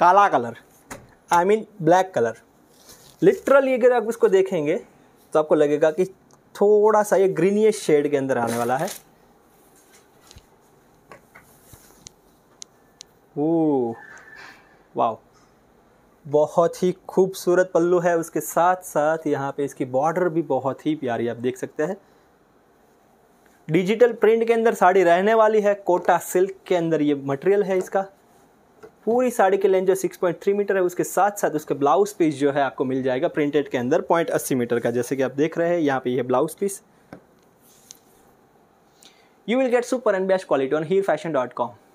काला colour I mean black colour literally अगर आप इसको देखेंगे तो आपको लगेगा कि थोड़ा सा ये ग्रीनियस शेड के अंदर आने वाला है ओ वाह बहुत ही खूबसूरत पल्लू है उसके साथ साथ यहाँ पे इसकी बॉर्डर भी बहुत ही प्यारी आप देख सकते हैं डिजिटल प्रिंट के अंदर साड़ी रहने वाली है कोटा सिल्क के अंदर ये मटेरियल है इसका पूरी साड़ी की लेंथ जो 6.3 मीटर है उसके साथ साथ उसके ब्लाउज पीस जो है आपको मिल जाएगा प्रिंटेड के अंदर पॉइंट अस्सी मीटर का जैसे कि आप देख रहे हैं यहाँ पे ये blouse piece you will get super and best quality on Heer fashion dot com